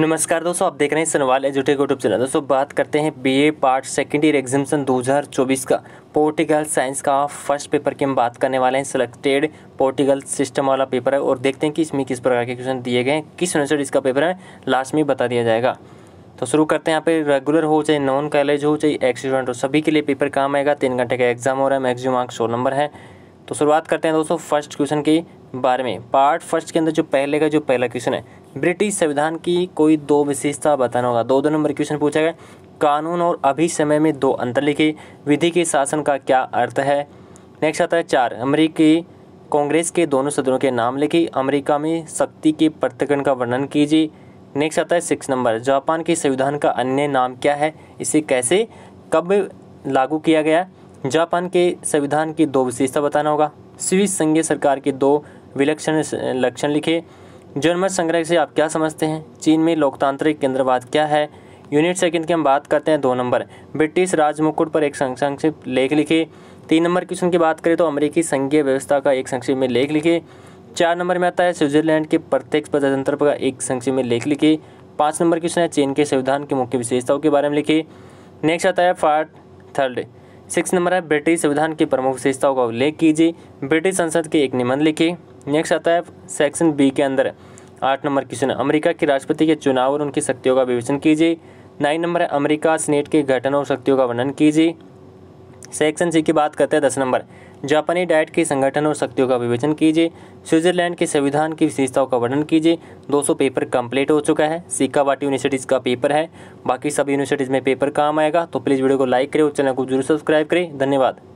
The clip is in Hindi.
नमस्कार दोस्तों आप देख रहे हैं सनवाल एजुटेक यूट्यूब चैनल दोस्तों बात करते हैं BA part second year examination 2024 का पोर्टिकल साइंस का फर्स्ट पेपर की हम बात करने वाले हैं सिलेक्टेड पोर्टिकल सिस्टम वाला पेपर है और देखते हैं कि इसमें किस प्रकार के क्वेश्चन दिए गए हैं किस यूनिवर्सिटी इसका पेपर है लास्ट में बता दिया जाएगा तो शुरू करते हैं यहाँ पे रेगुलर हो चाहे नॉन कॉलेज हो चाहे एक्स स्टूडेंट हो सभी के लिए पेपर काम आएगा तीन घंटे का एग्जाम हो रहा है मैक्सिमम मार्क्स सौ नंबर है तो शुरुआत करते हैं दोस्तों फर्स्ट क्वेश्चन के बारे में पार्ट फर्स्ट के अंदर जो पहले का जो पहला क्वेश्चन है ब्रिटिश संविधान की कोई दो विशेषता बताना होगा दो दो नंबर क्वेश्चन पूछा गया कानून और अभी समय में दो अंतर लिखे विधि के शासन का क्या अर्थ है नेक्स्ट आता है चार अमरीकी कांग्रेस के दोनों सदनों के नाम लिखी अमेरिका में शक्ति के प्रत्यकरण का वर्णन कीजिए नेक्स्ट आता है सिक्स नंबर जापान के संविधान का अन्य नाम क्या है इसे कैसे कब लागू किया गया जापान के संविधान की दो विशेषता बताना होगा स्विस संघीय सरकार के दो विलक्षण लक्षण लिखे जनमत संग्रह से आप क्या समझते हैं चीन में लोकतांत्रिक केंद्रवाद क्या है यूनिट सेकंड की हम बात करते हैं दो नंबर ब्रिटिश राज मुकुट पर एक संक्षिप्त लेख लिखे तीन नंबर क्वेश्चन की बात करें तो अमेरिकी संघीय व्यवस्था का एक संक्षिप्त में लेख लिखे चार नंबर में आता है स्विट्जरलैंड के प्रत्यक्ष प्रजातंत्र का एक संक्षिप्त में लेख लिखे पाँच नंबर क्वेश्चन है चीन के संविधान की मुख्य विशेषताओं के बारे में लिखे नेक्स्ट आता है पार्ट थर्ड सिक्स नंबर है ब्रिटिश संविधान की प्रमुख विशेषताओं का उल्लेख कीजिए ब्रिटिश संसद के एक निबंध लिखिए नेक्स्ट आता है सेक्शन बी के अंदर आठ नंबर क्वेश्चन अमरीका के राष्ट्रपति के चुनाव और उनकी शक्तियों का विवेचन कीजिए नाइन नंबर है अमरीका सीनेट के गठन और शक्तियों का वर्णन कीजिए सेक्शन सी की बात करते हैं दस नंबर जापानी डाइट के संगठन और शक्तियों का विवेचन कीजिए स्विट्जरलैंड के संविधान की विशेषताओं का वर्णन कीजिए 200 पेपर कंप्लीट हो चुका है सीकावाटी यूनिवर्सिटीज़ का पेपर है बाकी सब यूनिवर्सिटीज़ में पेपर काम आएगा तो प्लीज़ वीडियो को लाइक करें और चैनल को जरूर सब्सक्राइब करें धन्यवाद